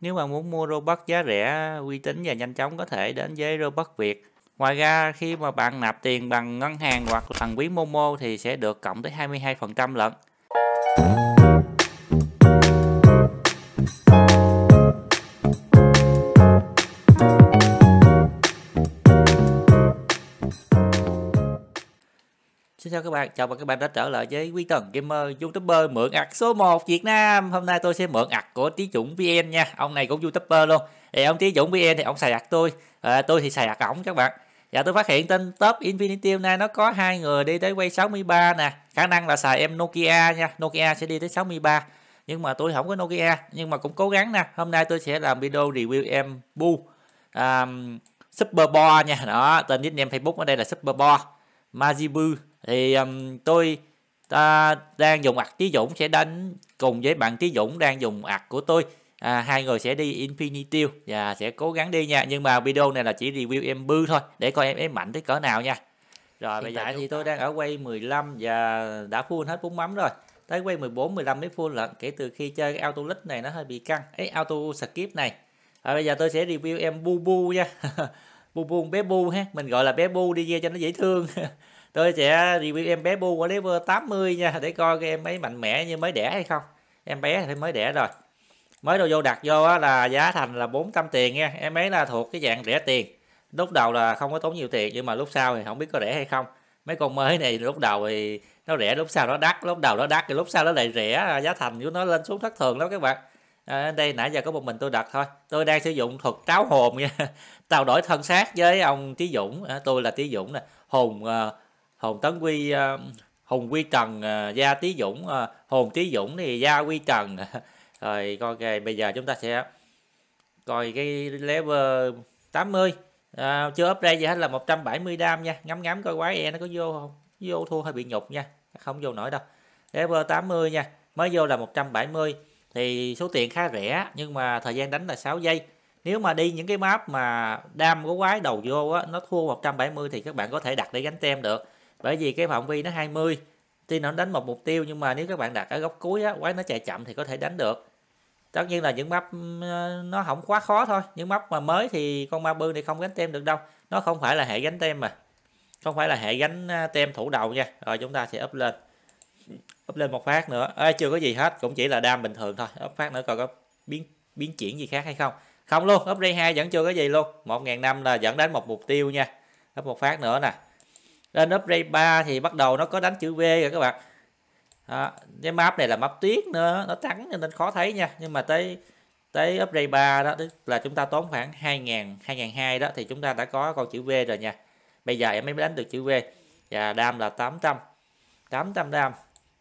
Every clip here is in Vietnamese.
Nếu bạn muốn mua robot giá rẻ, uy tín và nhanh chóng có thể đến với Robot Việt. Ngoài ra khi mà bạn nạp tiền bằng ngân hàng hoặc bằng ví Momo thì sẽ được cộng tới 22% lận. Xin chào các bạn, chào mừng các bạn đã trở lại với Quy Tần Gamer, YouTuber mượn ạc số 1 Việt Nam Hôm nay tôi sẽ mượn ạc của Tí Dũng VN nha, ông này cũng YouTuber luôn Thì ông Tí Dũng VN thì ông xài ạc tôi, à, tôi thì xài ạc ổng các bạn Dạ tôi phát hiện tên top Infinity hôm nay nó có hai người đi tới quay 63 nè Khả năng là xài em Nokia nha, Nokia sẽ đi tới 63 Nhưng mà tôi không có Nokia, nhưng mà cũng cố gắng nè Hôm nay tôi sẽ làm video review em Bu um, à, Superbo nha, đó, tên nickname Facebook ở đây là Superbo Majibu thì um, tôi ta đang dùng ạc Trí Dũng sẽ đánh cùng với bạn Trí Dũng đang dùng ạc của tôi à, hai người sẽ đi Infinity và sẽ cố gắng đi nha nhưng mà video này là chỉ review em bư thôi để coi em ấy mạnh tới cỡ nào nha rồi Hiện bây giờ thì tôi đang ở quay 15 và đã full hết bún mắm rồi tới quay 14 15 mới full lận kể từ khi chơi cái auto list này nó hơi bị căng ấy auto skip này rồi bây giờ tôi sẽ review em bu bu nha bu bu bé bu ha mình gọi là bé bu đi ra cho nó dễ thương tôi sẽ review em bé bu level lever 80 nha để coi cái em ấy mạnh mẽ như mới đẻ hay không em bé thì mới đẻ rồi mới đồ vô đặt vô là giá thành là 400 tiền nha em ấy là thuộc cái dạng rẻ tiền lúc đầu là không có tốn nhiều tiền nhưng mà lúc sau thì không biết có rẻ hay không mấy con mới này lúc đầu thì nó rẻ lúc sau nó đắt lúc đầu nó đắt thì lúc sau nó lại rẻ giá thành của nó lên xuống thất thường lắm các bạn à, đây nãy giờ có một mình tôi đặt thôi tôi đang sử dụng thuật tráo hồn nha tao đổi thân xác với ông Trí Dũng à, tôi là Trí Dũng nè hồn uh, hồn tấn quy ờ, hùng quy trần ờ, gia tý dũng ờ, hồn tý dũng thì gia quy trần rồi coi okay, bây giờ chúng ta sẽ coi cái level 80 à, chưa update gì hết là 170 dam nha ngắm ngắm coi quái e nó có vô không vô thua hơi bị nhục nha không vô nổi đâu level 80 nha mới vô là 170 thì số tiền khá rẻ nhưng mà thời gian đánh là 6 giây nếu mà đi những cái map mà đam của quái đầu vô á, nó thua 170 thì các bạn có thể đặt để gánh tem được bởi vì cái phạm vi nó 20 tuy nó đánh một mục tiêu nhưng mà nếu các bạn đặt ở góc cuối á, quái nó chạy chậm thì có thể đánh được tất nhiên là những map ờ, nó không quá khó thôi những map mà mới thì con ma bư này không gánh tem được đâu nó không phải là hệ gánh tem mà không phải là hệ gánh ờ, tem thủ đầu nha rồi chúng ta sẽ up lên up lên một phát nữa Ê, chưa có gì hết cũng chỉ là đam bình thường thôi up phát nữa coi có biến biến chuyển gì khác hay không không luôn up ray hai vẫn chưa có gì luôn một ngàn năm là vẫn đến một mục tiêu nha up một phát nữa nè lên upgrade 3 thì bắt đầu nó có đánh chữ V rồi các bạn đó, cái map này là map tuyết nữa nó trắng nên khó thấy nha nhưng mà tới tới upgrade 3 đó tức là chúng ta tốn khoảng 2.000 2.200 đó thì chúng ta đã có con chữ V rồi nha bây giờ em mới đánh được chữ V và đam là 800 800 đam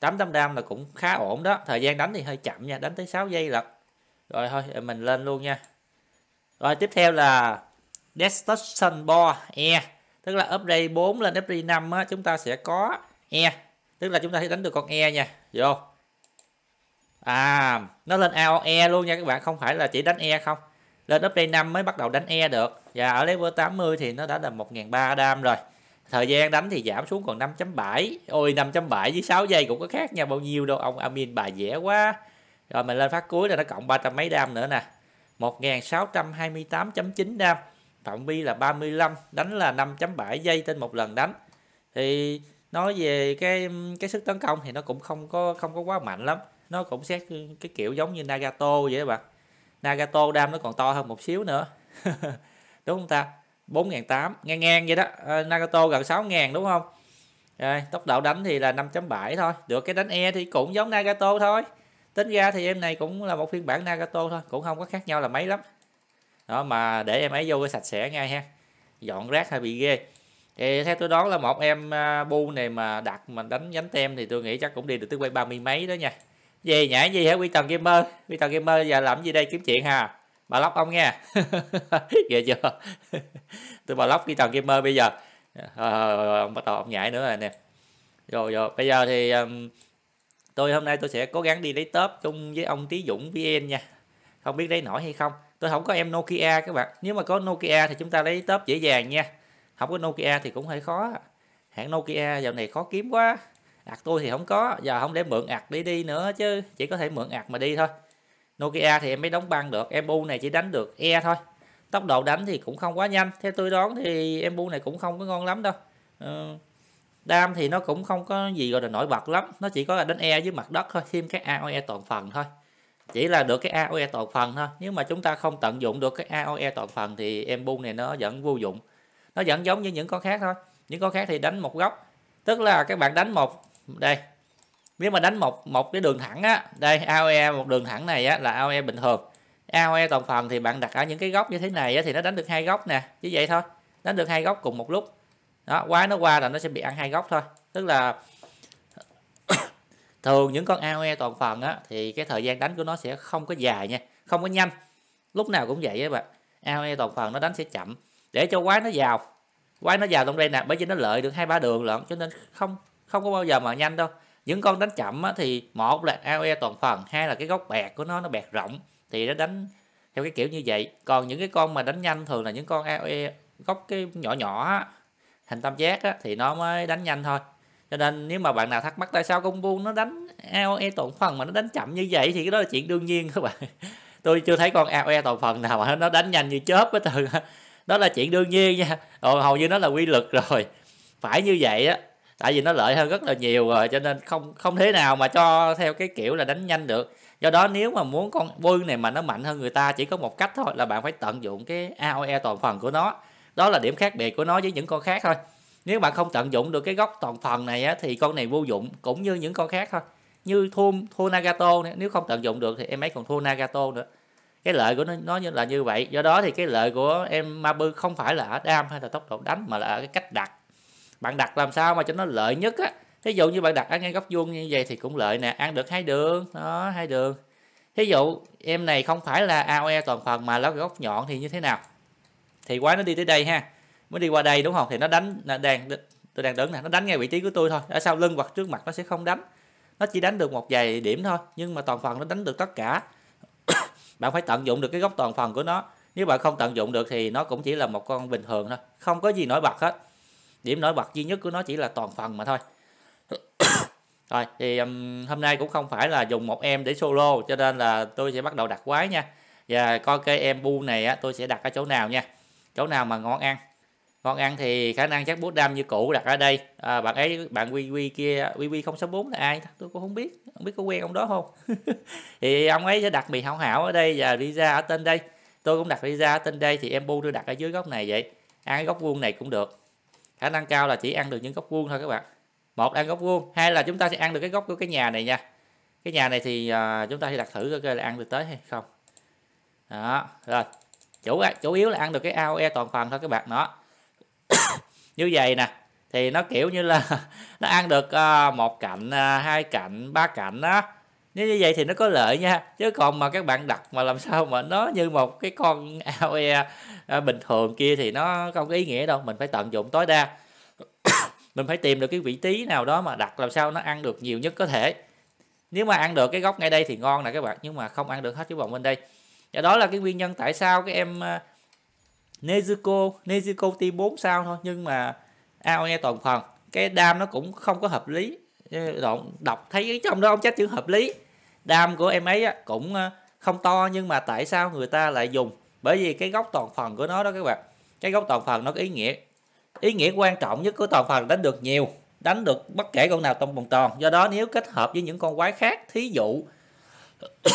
800 đam là cũng khá ổn đó thời gian đánh thì hơi chậm nha đánh tới 6 giây lận rồi thôi mình lên luôn nha rồi tiếp theo là Destruction Ball E yeah tức là update 4 lên update 5 á, chúng ta sẽ có e tức là chúng ta sẽ đánh được con e nha vô à nó lên ao e luôn nha các bạn không phải là chỉ đánh e không lên update 5 mới bắt đầu đánh e được và ở level 80 thì nó đã là 1.300 dam rồi thời gian đánh thì giảm xuống còn 5.7 ôi 5.7 với 6 giây cũng có khác nha bao nhiêu đâu ông admin bà dễ quá rồi mình lên phát cuối là nó cộng 300 mấy dam nữa nè 1628.9 dam phạm vi là 35 đánh là 5.7 giây trên một lần đánh thì nói về cái cái sức tấn công thì nó cũng không có không có quá mạnh lắm nó cũng xét cái kiểu giống như Nagato vậy các bạn Nagato đam nó còn to hơn một xíu nữa đúng không ta 4.800 ngang ngang vậy đó à, Nagato gần 6.000 đúng không rồi, tốc độ đánh thì là 5.7 thôi được cái đánh e thì cũng giống Nagato thôi tính ra thì em này cũng là một phiên bản Nagato thôi cũng không có khác nhau là mấy lắm đó mà để em ấy vô cái sạch sẽ ngay ha dọn rác hay bị ghê thì theo tôi đoán là một em à, bu này mà đặt mà đánh dánh tem thì tôi nghĩ chắc cũng đi được tới quay ba mươi mấy đó nha về nhảy gì hả quy tần gamer quy tần gamer giờ làm gì đây kiếm chuyện hà bà lóc ông nha ghê chưa tôi bà lóc quy tần gamer bây giờ à, ông bắt đầu ông nhảy nữa rồi nè rồi rồi bây giờ thì um, tôi hôm nay tôi sẽ cố gắng đi lấy tớp chung với ông Trí Dũng VN nha không biết lấy nổi hay không tôi không có em Nokia các bạn nếu mà có Nokia thì chúng ta lấy top dễ dàng nha không có Nokia thì cũng hơi khó hãng Nokia dạo này khó kiếm quá ạc tôi thì không có giờ không để mượn ạc đi đi nữa chứ chỉ có thể mượn ạc mà đi thôi Nokia thì em mới đóng băng được em bu này chỉ đánh được e thôi tốc độ đánh thì cũng không quá nhanh theo tôi đoán thì em bu này cũng không có ngon lắm đâu ừ. đam thì nó cũng không có gì gọi là nổi bật lắm nó chỉ có là đánh e dưới mặt đất thôi thêm cái AOE toàn phần thôi chỉ là được cái AOE toàn phần thôi nếu mà chúng ta không tận dụng được cái AOE toàn phần thì em bu này nó vẫn vô dụng nó vẫn giống như những con khác thôi những con khác thì đánh một góc tức là các bạn đánh một đây nếu mà đánh một một cái đường thẳng á đây AOE một đường thẳng này á là AOE bình thường AOE toàn phần thì bạn đặt ở những cái góc như thế này á, thì nó đánh được hai góc nè như vậy thôi đánh được hai góc cùng một lúc đó quá nó qua là nó sẽ bị ăn hai góc thôi tức là thường những con AOE toàn phần á thì cái thời gian đánh của nó sẽ không có dài nha không có nhanh lúc nào cũng vậy á bạn AOE toàn phần nó đánh sẽ chậm để cho quái nó vào quái nó vào trong đây nè bởi vì nó lợi được hai ba đường lận cho nên không không có bao giờ mà nhanh đâu những con đánh chậm á, thì một là AOE toàn phần hai là cái góc bẹt của nó nó bẹt rộng thì nó đánh theo cái kiểu như vậy còn những cái con mà đánh nhanh thường là những con AOE góc cái nhỏ nhỏ hình tam giác á, thì nó mới đánh nhanh thôi cho nên nếu mà bạn nào thắc mắc tại sao công bu nó đánh AOE toàn phần mà nó đánh chậm như vậy thì cái đó là chuyện đương nhiên các bạn tôi chưa thấy con AOE toàn phần nào mà nó đánh nhanh như chớp á từ đó là chuyện đương nhiên nha rồi hầu như nó là quy luật rồi phải như vậy á tại vì nó lợi hơn rất là nhiều rồi cho nên không không thế nào mà cho theo cái kiểu là đánh nhanh được do đó nếu mà muốn con bôi này mà nó mạnh hơn người ta chỉ có một cách thôi là bạn phải tận dụng cái AOE toàn phần của nó đó là điểm khác biệt của nó với những con khác thôi nếu bạn không tận dụng được cái góc toàn phần này á, thì con này vô dụng cũng như những con khác thôi như thua thua Nagato nếu không tận dụng được thì em ấy còn thua Nagato nữa cái lợi của nó nó như là như vậy do đó thì cái lợi của em Mabu không phải là ở đam hay là tốc độ đánh mà là ở cái cách đặt bạn đặt làm sao mà cho nó lợi nhất á thí dụ như bạn đặt ở ngay góc vuông như vậy thì cũng lợi nè ăn được hai đường đó hai đường thí dụ em này không phải là AOE toàn phần mà là góc nhọn thì như thế nào thì quá nó đi tới đây ha mới đi qua đây đúng không thì nó đánh là đang tôi đang đứng nè nó đánh ngay vị trí của tôi thôi ở sau lưng hoặc trước mặt nó sẽ không đánh nó chỉ đánh được một vài điểm thôi nhưng mà toàn phần nó đánh được tất cả bạn phải tận dụng được cái góc toàn phần của nó nếu bạn không tận dụng được thì nó cũng chỉ là một con bình thường thôi không có gì nổi bật hết điểm nổi bật duy nhất của nó chỉ là toàn phần mà thôi rồi thì um, hôm nay cũng không phải là dùng một em để solo cho nên là tôi sẽ bắt đầu đặt quái nha và coi cái em bu này á, tôi sẽ đặt ở chỗ nào nha chỗ nào mà ngon ăn ngon ăn thì khả năng chắc bố đam như cũ đặt ở đây à, bạn ấy bạn quy quy kia quy quy 064 là ai tôi cũng không biết không biết có quen ông đó không thì ông ấy sẽ đặt mì hảo hảo ở đây và visa ở tên đây tôi cũng đặt visa ở tên đây thì em bu tôi đặt ở dưới góc này vậy ăn góc vuông này cũng được khả năng cao là chỉ ăn được những góc vuông thôi các bạn một ăn góc vuông hai là chúng ta sẽ ăn được cái góc của cái nhà này nha cái nhà này thì uh, chúng ta sẽ đặt thử coi là ăn được tới hay không đó rồi chủ chủ yếu là ăn được cái AOE toàn phần thôi các bạn đó như vậy nè thì nó kiểu như là nó ăn được ờ, một cạnh ờ, hai cạnh ba cạnh á nếu như vậy thì nó có lợi nha chứ còn mà các bạn đặt mà làm sao mà nó như một cái con aoe ờ, bình thường kia thì nó không có ý nghĩa đâu mình phải tận dụng tối đa mình phải tìm được cái vị trí nào đó mà đặt làm sao nó ăn được nhiều nhất có thể nếu mà ăn được cái góc ngay đây thì ngon nè các bạn nhưng mà không ăn được hết cái vòng bên đây và đó là cái nguyên nhân tại sao cái em Nezuko Nezuko team 4 sao thôi nhưng mà AOE toàn phần cái đam nó cũng không có hợp lý ờ, Đoạn đọc thấy trong đó ông trách chữ hợp lý đam của em ấy cũng ờ, không to nhưng mà tại sao người ta lại dùng bởi vì cái góc toàn phần của nó đó các bạn cái góc toàn phần nó có ý nghĩa ý nghĩa quan trọng nhất của toàn phần đánh được nhiều đánh được bất kể con nào trong vòng tròn do đó nếu kết hợp với những con quái khác thí dụ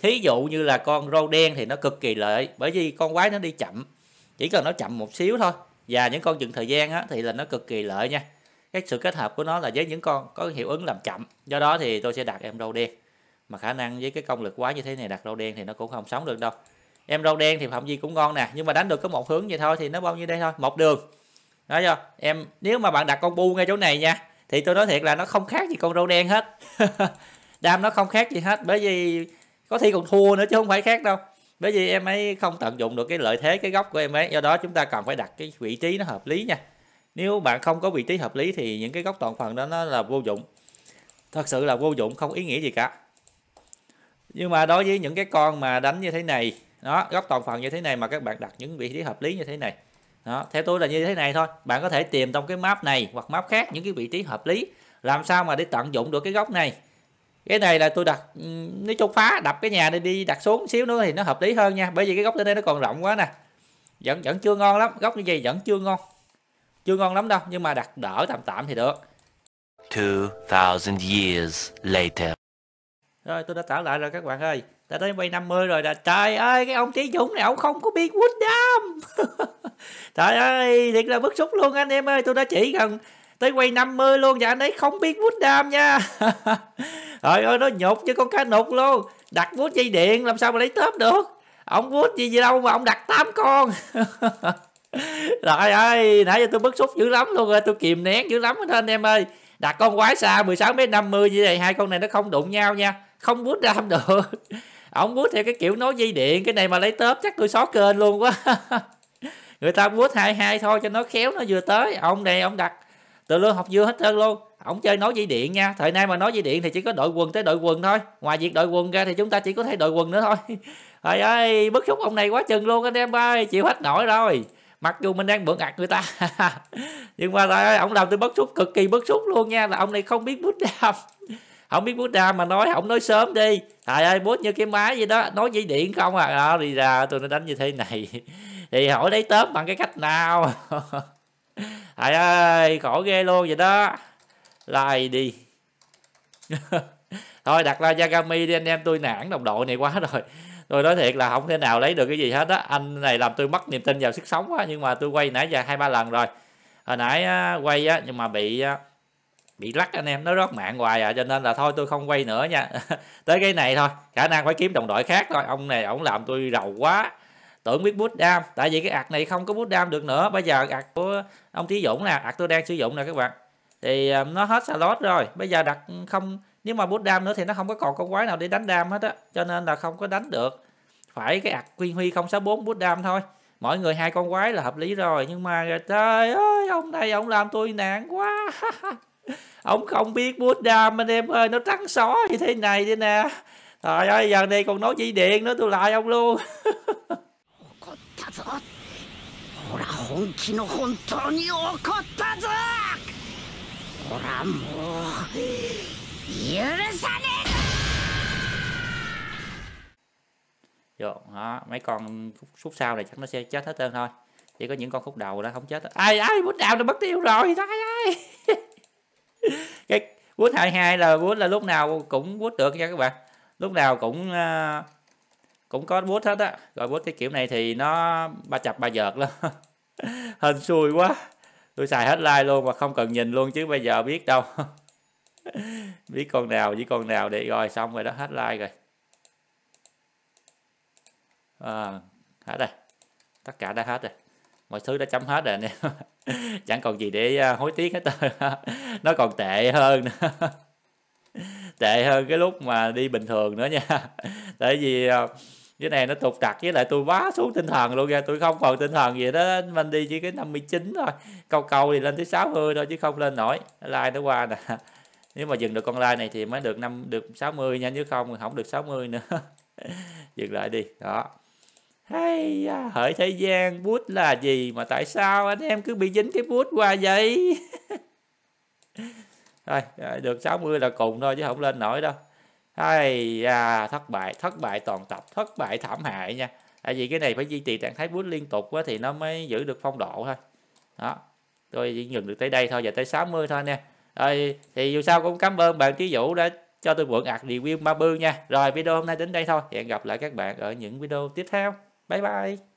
thí dụ như là con râu đen thì nó cực kỳ lợi bởi vì con quái nó đi chậm chỉ cần nó chậm một xíu thôi và những con dựng thời gian á, thì là nó cực kỳ lợi nha cái sự kết hợp của nó là với những con có hiệu ứng làm chậm do đó thì tôi sẽ đặt em râu đen mà khả năng với cái công lực quá như thế này đặt râu đen thì nó cũng không sống được đâu em râu đen thì phạm vi cũng ngon nè nhưng mà đánh được có một hướng vậy thôi thì nó bao nhiêu đây thôi một đường nói cho em nếu mà bạn đặt con bu ngay chỗ này nha thì tôi nói thiệt là nó không khác gì con râu đen hết đam nó không khác gì hết bởi vì có thi còn thua nữa chứ không phải khác đâu bởi vì em ấy không tận dụng được cái lợi thế cái góc của em ấy do đó chúng ta cần phải đặt cái vị trí nó hợp lý nha nếu bạn không có vị trí hợp lý thì những cái góc toàn phần đó nó là vô dụng thật sự là vô dụng không ý nghĩa gì cả nhưng mà đối với những cái con mà đánh như thế này đó góc toàn phần như thế này mà các bạn đặt những vị trí hợp lý như thế này đó theo tôi là như thế này thôi bạn có thể tìm trong cái map này hoặc map khác những cái vị trí hợp lý làm sao mà để tận dụng được cái góc này cái này là tôi đặt ừ, nếu chung phá đập cái nhà này đi đặt xuống xíu nữa thì nó hợp lý hơn nha bởi vì cái góc trên đây nó còn rộng quá nè vẫn vẫn chưa ngon lắm góc như vậy vẫn chưa ngon chưa ngon lắm đâu nhưng mà đặt đỡ tạm tạm thì được 2000 years later rồi tôi đã tạo lại rồi các bạn ơi đã tới bay 50 rồi là trời ơi cái ông Trí Dũng này ông không có biết Woodham trời ơi thiệt là bức xúc luôn anh em ơi tôi đã chỉ gần tới quay 50 luôn và dạ, anh ấy không biết bút đam nha trời ơi nó nhột như con cá nục luôn đặt bút dây điện làm sao mà lấy tớp được ông bút gì gì đâu mà ông đặt tám con rồi ơi nãy giờ tôi bức xúc dữ lắm luôn rồi tôi kìm nén dữ lắm hết anh em ơi đặt con quái xa 16 m 50 như vậy hai con này nó không đụng nhau nha không bút đam được ông bút theo cái kiểu nối dây điện cái này mà lấy tớp chắc tôi xóa kênh luôn quá người ta bút hai hai thôi cho nó khéo nó vừa tới ông này ông đặt từ lương học dưa hết trơn luôn ổng chơi nói dây điện nha thời nay mà nói dây điện thì chỉ có đội quần tới đội quần thôi ngoài việc đội quần ra thì chúng ta chỉ có thấy đội quần nữa thôi trời ơi bức xúc ông này quá chừng luôn anh em ơi chịu hết nổi rồi mặc dù mình đang bượng ạt người ta nhưng mà trời ơi ông làm tôi bất xúc cực kỳ bất xúc luôn nha là ông này không biết bút đam không biết bút đam mà nói không nói sớm đi trời ơi bút như cái máy gì đó nói dây điện không à đó thì ra tôi nó đánh như thế này thì hỏi đấy tớm bằng cái cách nào ai ơi khổ ghê luôn vậy đó like đi thôi đặt ra Yagami đi anh em tôi nản đồng đội này quá rồi tôi nói thiệt là không thể nào lấy được cái gì hết á anh này làm tôi mất niềm tin vào sức sống quá nhưng mà tôi quay nãy giờ hai ba lần rồi hồi nãy quay á nhưng mà bị bị lắc anh em nó rót mạng hoài à cho nên là thôi tôi không quay nữa nha tới cái này thôi khả năng phải kiếm đồng đội khác thôi ông này ổng làm tôi rầu quá tôi biết bút đam tại vì cái ạc này không có bút đam được nữa bây giờ ạc của ông thí Dũng nè ạc tôi đang sử dụng nè các bạn thì ờ, nó hết slot rồi bây giờ đặt không nếu mà bút đam nữa thì nó không có còn con quái nào để đánh đam hết á cho nên là không có đánh được phải cái ạc quyên huy 064 bút đam thôi mỗi người hai con quái là hợp lý rồi nhưng mà trời ơi ông đây ông làm tôi nạn quá ông không biết bút đam anh em ơi nó trắng xó như thế này đây nè trời ơi giờ này còn nói chỉ điện nữa tôi lại ông luôn ぞほら本気の本当に怒ったぞほらもう許さねえぞ đó, mấy con phút sau này chắc nó sẽ chết hết trơn thôi Chỉ có những con khúc đầu nó không chết Ai ai muốn đào nó mất tiêu rồi Ai ai Cái hai hai là bút là lúc nào cũng bút được nha các bạn Lúc nào cũng uh, cũng có bút hết á rồi bút cái kiểu này thì nó ba chập ba giợt luôn, hên xui quá tôi xài hết like luôn mà không cần nhìn luôn chứ bây giờ biết đâu biết con nào với con nào để rồi xong rồi đó hết like rồi à, hết rồi tất cả đã hết rồi mọi thứ đã chấm hết rồi nè, chẳng còn gì để à, hối tiếc hết rồi nó còn tệ hơn nữa. tệ hơn cái lúc mà đi bình thường nữa nha tại vì à, cái này nó tục đặc với lại tôi quá xuống tinh thần luôn ra tôi không còn tinh thần gì đó mình đi chỉ cái 59 thôi câu câu thì lên tới 60 thôi chứ không lên nổi like nó qua nè nếu mà dừng được con like này thì mới được năm được 60 nha chứ không không được 60 nữa dừng lại đi đó hay da, hỡi thế gian bút là gì mà tại sao anh em cứ bị dính cái bút qua vậy thôi được 60 là cùng thôi chứ không lên nổi đâu ai à, thất bại thất bại toàn tập thất bại thảm hại nha tại vì cái này phải duy trì trạng thái boost liên tục quá thì nó mới giữ được phong độ thôi đó tôi chỉ ngừng được tới đây thôi giờ tới 60 thôi nè rồi thì dù sao cũng cảm ơn bạn Trí Vũ đã cho tôi mượn ạc review ma bư nha rồi video hôm nay đến đây thôi hẹn gặp lại các bạn ở những video tiếp theo bye bye